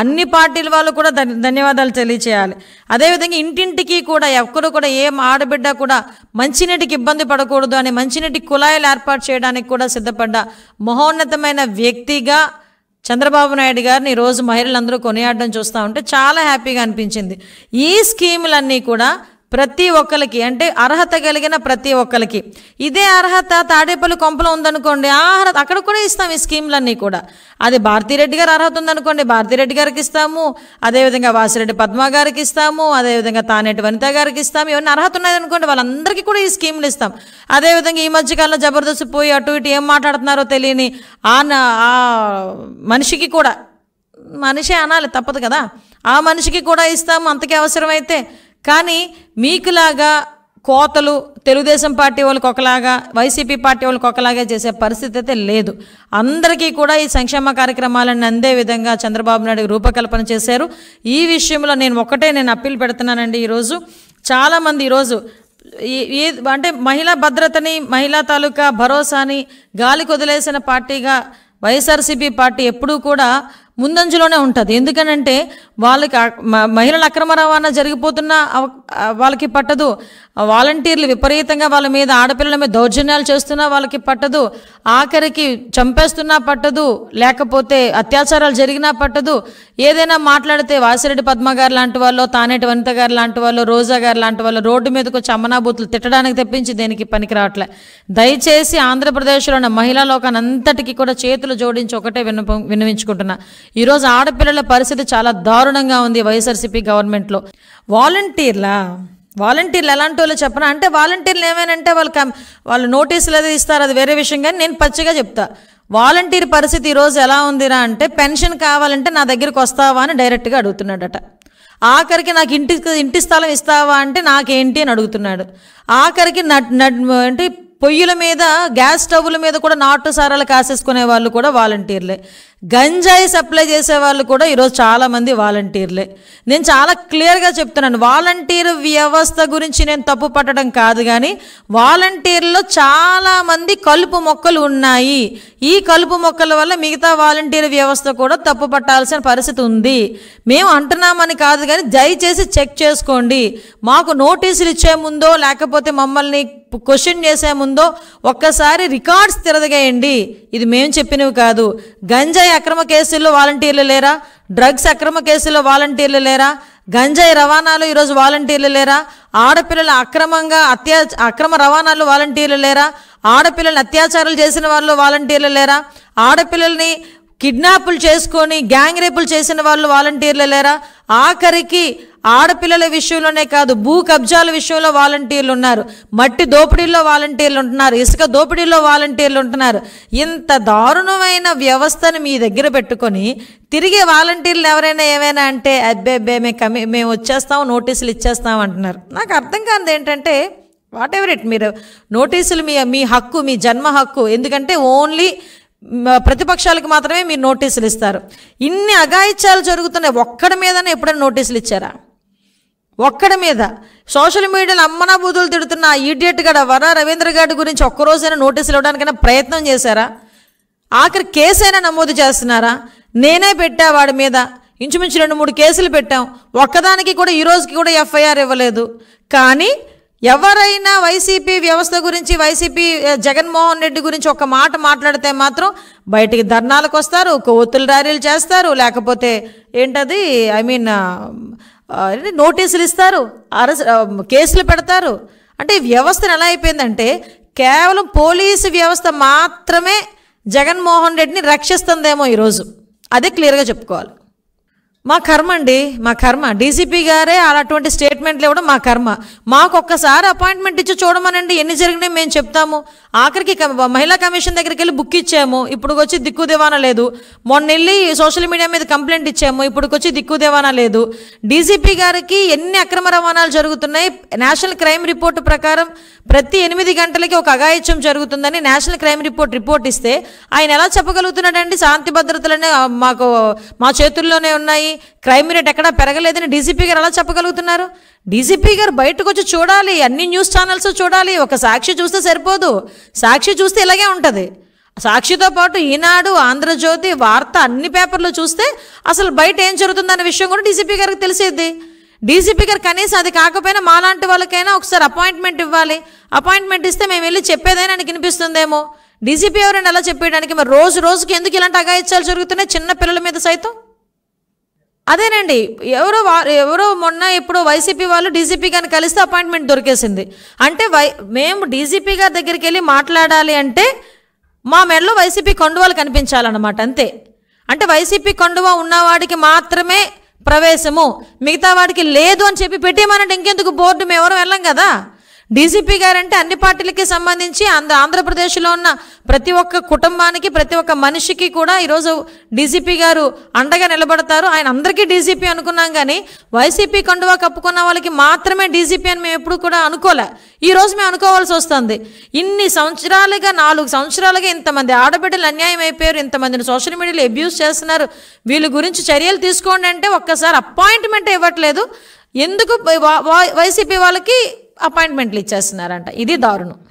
అన్ని పార్టీల వాళ్ళు కూడా ధన్యవాదాలు తెలియచేయాలి అదేవిధంగా ఇంటింటికి కూడా ఎవరు కూడా ఏం ఆడబిడ్డ కూడా మంచినీటికి ఇబ్బంది పడకూడదు అని మంచినీటి కుళాయిలు ఏర్పాటు చేయడానికి కూడా సిద్ధపడ్డ మహోన్నతమైన వ్యక్తిగా చంద్రబాబు నాయుడు గారిని ఈరోజు మహిళలందరూ కొనియాడడం చూస్తూ ఉంటే చాలా హ్యాపీగా అనిపించింది ఈ స్కీములన్నీ కూడా ప్రతి ఒక్కరికి అంటే అర్హత కలిగిన ప్రతి ఒక్కరికి ఇదే అర్హత తాడేపల్లి కొంపలో ఉందనుకోండి అర్హత అక్కడ కూడా ఇస్తాం ఈ స్కీమ్లన్నీ కూడా అది భారతిరెడ్డి గారు అర్హత ఉందనుకోండి భారతిరెడ్డి గారికి ఇస్తాము అదేవిధంగా వాసిరెడ్డి పద్మ గారికి ఇస్తాము అదేవిధంగా తానేటి వనిత గారికి ఇస్తాము ఇవన్నీ అర్హత అనుకోండి వాళ్ళందరికీ కూడా ఈ స్కీమ్లు ఇస్తాం అదేవిధంగా ఈ మధ్యకాలంలో జబర్దస్త్ పోయి అటు ఇటు ఏం మాట్లాడుతున్నారో తెలియని ఆ మనిషికి కూడా మనిషే అనాలి తప్పదు కదా ఆ మనిషికి కూడా ఇస్తాము అంతకే అవసరమైతే కానీ మీకులాగా కోతలు తెలుగుదేశం పార్టీ వాళ్ళకి ఒకలాగా వైసీపీ పార్టీ వాళ్ళకి ఒకలాగా చేసే పరిస్థితి అయితే లేదు అందరికీ కూడా ఈ సంక్షేమ కార్యక్రమాలను అందే విధంగా చంద్రబాబు నాయుడు రూపకల్పన చేశారు ఈ విషయంలో నేను ఒకటే నేను అప్పీల్ పెడుతున్నానండి ఈరోజు చాలామంది ఈరోజు ఈ అంటే మహిళా భద్రతని మహిళా తాలూకా భరోసాని గాలి కొదిలేసిన పార్టీగా వైఎస్ఆర్సీపీ పార్టీ ఎప్పుడూ కూడా ముందంజలోనే ఉంటుంది ఎందుకనంటే వాళ్ళకి మహిళల అక్రమ రవాణా జరిగిపోతున్న వాళ్ళకి పట్టదు వాలంటీర్లు విపరీతంగా వాళ్ళ మీద ఆడపిల్లల మీద దౌర్జన్యాలు చేస్తున్నా వాళ్ళకి పట్టదు ఆఖరికి చంపేస్తున్నా పట్టదు లేకపోతే అత్యాచారాలు జరిగినా పట్టదు ఏదైనా మాట్లాడితే వాసిరెడ్డి పద్మ గారు లాంటి వాళ్ళు తానేటి వనిత గారు లాంటి వాళ్ళు రోజా గారు లాంటి వాళ్ళు రోడ్డు మీదకు వచ్చి తిట్టడానికి తెప్పించి దేనికి పనికి రావట్లే దయచేసి ఆంధ్రప్రదేశ్లో ఉన్న మహిళా లోకాన్ని అంతటికీ కూడా చేతులు జోడించి ఒకటే విన్న విన్నవించుకుంటున్నా ఈరోజు ఆడపిల్లల పరిస్థితి చాలా దారుణంగా ఉంది వైఎస్ఆర్సీపీ గవర్నమెంట్లో వాలంటీర్ల వాలంటీర్లు ఎలాంటి వాళ్ళు చెప్పను అంటే వాలంటీర్లు ఏమైనంటే వాళ్ళు వాళ్ళు నోటీసులు అది ఇస్తారు అది వేరే విషయం కానీ నేను పచ్చిగా చెప్తా వాలంటీర్ పరిస్థితి ఈరోజు ఎలా ఉందిరా అంటే పెన్షన్ కావాలంటే నా దగ్గరికి వస్తావా అని డైరెక్ట్గా అడుగుతున్నాడట ఆఖరికి నాకు ఇంటి ఇంటి స్థలం ఇస్తావా అంటే నాకేంటి అని అడుగుతున్నాడు ఆఖరికి నట్ అంటే పొయ్యిల మీద గ్యాస్ స్టవ్ల మీద కూడా నాటు సారాలు కాసేసుకునే వాళ్ళు కూడా వాలంటీర్లే గంజాయి సప్లై చేసే వాళ్ళు కూడా ఈరోజు చాలామంది వాలంటీర్లే నేను చాలా క్లియర్గా చెప్తున్నాను వాలంటీర్ వ్యవస్థ గురించి నేను తప్పు పట్టడం కాదు కానీ వాలంటీర్లో చాలామంది కలుపు మొక్కలు ఉన్నాయి ఈ కలుపు మొక్కల వల్ల మిగతా వాలంటీర్ వ్యవస్థ కూడా తప్పు పట్టాల్సిన పరిస్థితి ఉంది మేము అంటున్నామని కాదు కానీ దయచేసి చెక్ చేసుకోండి మాకు నోటీసులు ఇచ్చే ముందో లేకపోతే మమ్మల్ని క్వశ్చన్ చేసే ముందు ఒక్కసారి రికార్డ్స్ తిరదగేయండి ఇది మేము చెప్పినవి కాదు గంజాయి అక్రమ కేసుల్లో వాలంటీర్లు లేరా డ్రగ్స్ అక్రమ కేసుల్లో వాలంటీర్లు లేరా గంజాయి రవాణాలు ఈరోజు వాలంటీర్లు లేరా ఆడపిల్లలు అక్రమంగా అత్యా అక్రమ రవాణాలు వాలంటీర్లు లేరా ఆడపిల్లలు అత్యాచారాలు చేసిన వాళ్ళు వాలంటీర్లు లేరా ఆడపిల్లల్ని కిడ్నాప్లు చేసుకొని గ్యాంగ్ రేపులు చేసిన వాళ్ళు వాలంటీర్లు లేరా ఆఖరికి ఆడపిల్లల విషయంలోనే కాదు భూ కబ్జాల విషయంలో వాలంటీర్లు ఉన్నారు మట్టి దోపిడీల్లో వాలంటీర్లు ఉంటున్నారు ఇసుక దోపిడీల్లో వాలంటీర్లు ఉంటున్నారు ఇంత దారుణమైన వ్యవస్థను మీ దగ్గర పెట్టుకొని తిరిగే వాలంటీర్లు ఎవరైనా ఏమైనా అంటే అబ్బే మేము కమి మేము వచ్చేస్తాము నోటీసులు ఇచ్చేస్తాం అంటున్నారు నాకు అర్థం కాదు ఏంటంటే వాట్ ఎవర్ ఇట్ మీరు నోటీసులు మీ మీ హక్కు మీ జన్మ హక్కు ఎందుకంటే ఓన్లీ ప్రతిపక్షాలకు మాత్రమే మీరు నోటీసులు ఇస్తారు ఇన్ని అఘాయిత్యాలు జరుగుతున్నాయి ఒక్కడి మీదనే ఎప్పుడైనా నోటీసులు ఇచ్చారా ఒక్కడి మీద సోషల్ మీడియాలో అమ్మనా బూతులు తిడుతున్న ఆ ఈడియట్ గడ వర రవీంద్ర గారి గురించి ఒక్కరోజైనా నోటీసులు ఇవ్వడానికైనా ప్రయత్నం చేశారా ఆఖరి కేసైనా నమోదు చేస్తున్నారా నేనే పెట్టా వాడి మీద ఇంచుమించు రెండు మూడు కేసులు పెట్టాం ఒక్కదానికి కూడా ఈరోజుకి కూడా ఎఫ్ఐఆర్ ఇవ్వలేదు కానీ ఎవరైనా వైసీపీ వ్యవస్థ గురించి వైసీపీ జగన్మోహన్ రెడ్డి గురించి ఒక మాట మాట్లాడితే మాత్రం బయటికి ధర్నాలకు వస్తారు కొవ్వొత్తులు ర్యాలీలు చేస్తారు లేకపోతే ఏంటది ఐ మీన్ నోటీసులు ఇస్తారు అరెస్ట్ కేసులు పెడతారు అంటే వ్యవస్థను ఎలా అయిపోయిందంటే కేవలం పోలీసు వ్యవస్థ మాత్రమే జగన్మోహన్ రెడ్డిని రక్షిస్తుందేమో ఈరోజు అదే క్లియర్గా చెప్పుకోవాలి మా కర్మ అండి మా కర్మ డీసీపీ గారే అలాంటి స్టేట్మెంట్లు ఇవ్వడం మా కర్మ మాకు ఒక్కసారి అపాయింట్మెంట్ ఇచ్చి చూడమనండి ఎన్ని జరిగినాయి మేము చెప్తాము ఆఖరికి మహిళా కమిషన్ దగ్గరికి వెళ్ళి బుక్ ఇచ్చాము ఇప్పుడుకొచ్చి వచ్చి దిక్కు దివానా లేదు మొన్న వెళ్ళి సోషల్ మీడియా మీద కంప్లైంట్ ఇచ్చాము ఇప్పుడు వచ్చి దిక్కు దివానా లేదు డీసీపీ గారికి ఎన్ని అక్రమ రవాణాలు జరుగుతున్నాయి నేషనల్ క్రైమ్ రిపోర్టు ప్రకారం ప్రతి ఎనిమిది గంటలకి ఒక అగాయిత్యం జరుగుతుందని నేషనల్ క్రైమ్ రిపోర్ట్ రిపోర్ట్ ఇస్తే ఆయన ఎలా చెప్పగలుగుతున్నాడండి శాంతి భద్రతలనే మాకు మా చేతుల్లోనే ఉన్నాయి క్రైమ్ రేట్ ఎక్కడా పెరగలేదని డీసీపీ గారు ఎలా చెప్పగలుగుతున్నారు డీసీపీ గారు బయటకు వచ్చి చూడాలి అన్ని న్యూస్ ఛానల్స్ చూడాలి ఒక సాక్షి చూస్తే సరిపోదు సాక్షి చూస్తే ఇలాగే ఉంటుంది సాక్షితో పాటు ఈనాడు ఆంధ్రజ్యోతి వార్త అన్ని పేపర్లు చూస్తే అసలు బయట ఏం జరుగుతుందనే విషయం కూడా డీసీపీ గారికి తెలిసేది డీసీపీ గారు కనీసం అది కాకపోయినా మాలాంటి వాళ్ళకైనా ఒకసారి అపాయింట్మెంట్ ఇవ్వాలి అపాయింట్మెంట్ ఇస్తే మేము వెళ్ళి చెప్పేదైనా అని వినిపిస్తుందేమో డీసీపీ ఎవరైనా ఎలా చెప్పేయడానికి మరి రోజు రోజుకి ఎందుకు ఇలాంటి అగాయిత్యాలు జరుగుతున్నాయి చిన్న పిల్లల మీద సైతం అదేనండి ఎవరో ఎవరో మొన్న ఎప్పుడో వైసీపీ వాళ్ళు డీజీపీ గారిని కలిస్తే అపాయింట్మెంట్ దొరికేసింది అంటే వై మేము డీజీపీ గారి దగ్గరికి వెళ్ళి మాట్లాడాలి అంటే మా మెడలో వైసీపీ కండువాలు కనిపించాలన్నమాట అంతే అంటే వైసీపీ కండువా ఉన్నవాడికి మాత్రమే ప్రవేశము మిగతా వాడికి లేదు అని చెప్పి పెట్టేమనండి ఇంకెందుకు బోర్డు మేము ఎవరు వెళ్ళాం కదా డీజీపీ గారంటే అన్ని పార్టీలకి సంబంధించి అంద ఆంధ్రప్రదేశ్లో ఉన్న ప్రతి ఒక్క కుటుంబానికి ప్రతి ఒక్క మనిషికి కూడా ఈరోజు డీజీపీ గారు అండగా నిలబడతారు ఆయన అందరికీ డీజీపీ అనుకున్నాం కానీ వైసీపీ కండువా కప్పుకున్న వాళ్ళకి మాత్రమే డీజీపీ అని మేము ఎప్పుడు కూడా అనుకోలే ఈ రోజు మేము అనుకోవాల్సి వస్తుంది ఇన్ని సంవత్సరాలుగా నాలుగు సంవత్సరాలుగా ఇంతమంది ఆడబిడ్డలు అన్యాయం అయిపోయారు ఇంతమందిని సోషల్ మీడియాలో అబ్యూస్ చేస్తున్నారు వీళ్ళ గురించి చర్యలు తీసుకోండి అంటే ఒక్కసారి అపాయింట్మెంట్ ఇవ్వట్లేదు ఎందుకు వైసీపీ వాళ్ళకి అపాయింట్మెంట్లు ఇచ్చేస్తున్నారంట ఇది దారుణం